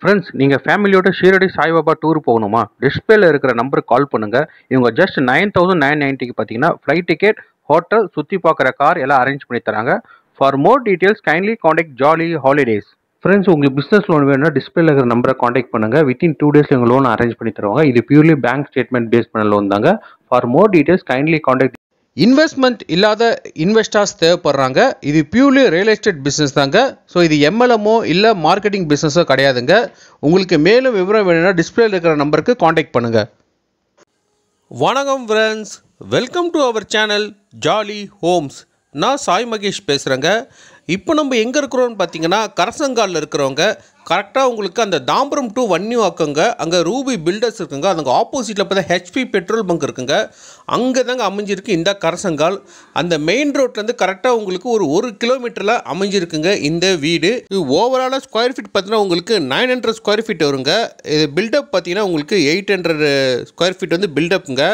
friends நீங்கள் ஃபேமிலியோட Shirdi Saibaba tour போகணுமா டிஸ்பிளேல இருக்கிற நம்பருக்கு கால் பண்ணுங்கள் இவங்க ஜஸ்ட் நைன் தௌசண்ட் நைன் நைன்ட்டிக்கு பார்த்தீங்கன்னா ஃப்ளைட் டிக்கெட் ஹோட்டல் சுற்றி பார்க்குற கார் எல்லாம் அரேஞ்ச் பண்ணி தராங்க for more details kindly contact Jolly Holidays friends உங்களுக்கு பிஸ்னஸ் லோன் வேணும்னா டிஸ்பிளேல இருக்கிற நம்பரை காண்டாக்ட் பண்ணுங்கள் வித்தின் டூ டேஸில் எங்கள் லோன் அரேஞ்ச் பண்ணி தருவாங்க இது பியூர்லி பேங்க் ஸ்டேட்மெண்ட் பேஸ் பண்ண லோன் தாங்க for more details kindly contact investment இல்லாத இன்வெஸ்டர்ஸ் தேவைப்படுறாங்க இது பியூர்லி ரியல் எஸ்டேட் பிஸ்னஸ் தாங்க ஸோ இது எம்எல்எம்மோ இல்லை மார்க்கெட்டிங் பிஸ்னஸோ கிடையாதுங்க உங்களுக்கு மேலும் விவரம் வேணும்னா டிஸ்பிளேல இருக்கிற நம்பருக்கு காண்டாக்ட் பண்ணுங்கள் வணக்கம் friends welcome to our channel Jolly Homes நான் சாய் மகேஷ் பேசுகிறேங்க இப்போ நம்ம எங்கே இருக்கிறோம்னு பார்த்தீங்கன்னா கரசங்காலில் இருக்கிறவங்க கரெக்டாக உங்களுக்கு அந்த தாம்பரம் வன்யூ வன்னிவாக்கங்க அங்கே ரூபி பில்டர்ஸ் இருக்குங்க அதுங்க ஆப்போசிட்டில் பார்த்தா ஹெச்பி பெட்ரோல் பங்க் இருக்குங்க அங்கே தாங்க அமைஞ்சிருக்கு இந்த கரசங்கால் அந்த மெயின் ரோட்லேருந்து கரெக்டாக உங்களுக்கு ஒரு ஒரு கிலோமீட்டரில் அமைஞ்சிருக்குங்க இந்த வீடு இது ஓவராலாக ஸ்கொயர் ஃபீட் பார்த்தீங்கன்னா உங்களுக்கு நைன் ஹண்ட்ரட் ஸ்கொயர் ஃபீட் வருங்க இது பில்டப் பார்த்தீங்கன்னா உங்களுக்கு எயிட் ஹண்ட்ரட் ஸ்கொயர் ஃபீட் வந்து பில்டப்புங்க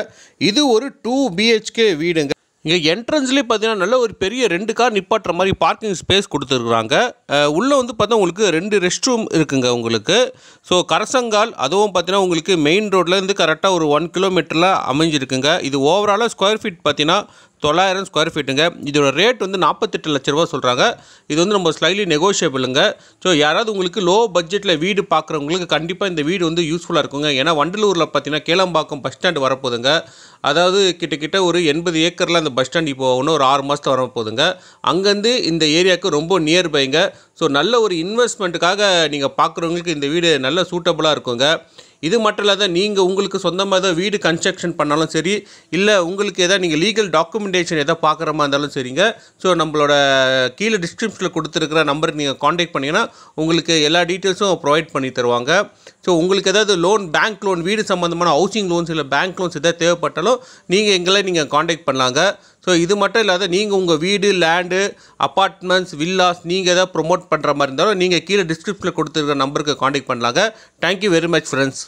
இது ஒரு டூ பிஹெச்கே வீடுங்க இங்கே என்ட்ரன்ஸ்லேயே பார்த்தீங்கன்னா நல்ல ஒரு பெரிய ரெண்டு கார் நிப்பாட்டுற மாதிரி பார்க்கிங் ஸ்பேஸ் கொடுத்துருக்குறாங்க உள்ளே வந்து பார்த்தா உங்களுக்கு ரெண்டு ரெஸ்ட் ரூம் இருக்குங்க உங்களுக்கு ஸோ கரசங்கால் அதுவும் பார்த்தீங்கன்னா உங்களுக்கு மெயின் ரோட்லேருந்து கரெக்டாக ஒரு ஒன் கிலோமீட்டரில் அமைஞ்சிருக்குங்க இது ஓவராலாக ஸ்கொயர் ஃபீட் பார்த்தீங்கன்னா தொள்ளாயிரம் ஸ்கொயர் ஃபீட்டுங்க இதோட ரேட் வந்து நாற்பத்தெட்டு லட்ச ரூபா சொல்கிறாங்க இது வந்து நம்ம ஸ்லைட்லி நெகோஷியபிளுங்க ஸோ யாராவது உங்களுக்கு லோ பட்ஜெட்டில் வீடு பார்க்குறவங்களுக்கு கண்டிப்பாக இந்த வீடு வந்து யூஸ்ஃபுல்லாக இருக்குங்க ஏன்னா வண்டலூரில் பார்த்தீங்கன்னா கேளம்பாக்கம் பஸ் ஸ்டாண்டு வரப்போதுங்க அதாவது கிட்டக்கிட்ட ஒரு எண்பது ஏக்கரில் அந்த பஸ் ஸ்டாண்ட் இப்போ ஒன்று ஒரு ஆறு மாதத்தில் வரப்போதுங்க அங்கேருந்து இந்த ஏரியாவுக்கு ரொம்ப நியர்பைங்க ஸோ நல்ல ஒரு இன்வெஸ்ட்மெண்ட்டுக்காக நீங்கள் பார்க்குறவங்களுக்கு இந்த வீடு நல்ல சூட்டபுளாக இருக்குங்க இது மட்டும் இல்லாத நீங்கள் உங்களுக்கு சொந்தமாக தான் வீடு கன்ஸ்ட்ரக்ஷன் பண்ணாலும் சரி இல்லை உங்களுக்கு எதாவது நீங்கள் லீகல் டாக்குமெண்டேஷன் எதாவது பார்க்குற மாதிரி இருந்தாலும் சரிங்க ஸோ நம்மளோட கீழே டிஸ்கிரிப்ஷனில் கொடுத்துருக்கிற நம்பருக்கு நீங்கள் காண்டாக்ட் பண்ணிங்கன்னா உங்களுக்கு எல்லா டீட்டெயில்ஸும் ப்ரொவைட் பண்ணி தருவாங்க ஸோ உங்களுக்கு ஏதாவது லோன் பேங்க் லோன் வீடு சம்மந்தமான ஹவுசிங் லோன்ஸ் இல்லை பேங்க் லோன்ஸ் எதாவது தேவைப்பட்டாலும் நீங்கள் எங்களை நீங்கள் காண்டாக்ட் பண்ணலாங்க ஸோ இது மட்டும் இல்லாத நீங்கள் உங்கள் வீடு லேண்டு அப்பார்ட்மெண்ட்ஸ் வில்லாஸ் நீங்கள் எதாவது ப்ரொமோட் பண்ணுற மாதிரி இருந்தாலும் நீங்கள் கீழே டிஸ்கிரிப்ஷனில் கொடுத்துருக்க நம்பருக்கு காண்டாக்ட் பண்ணலாங்க தேங்க்யூ வெரி மச் ஃப்ரெண்ட்ஸ்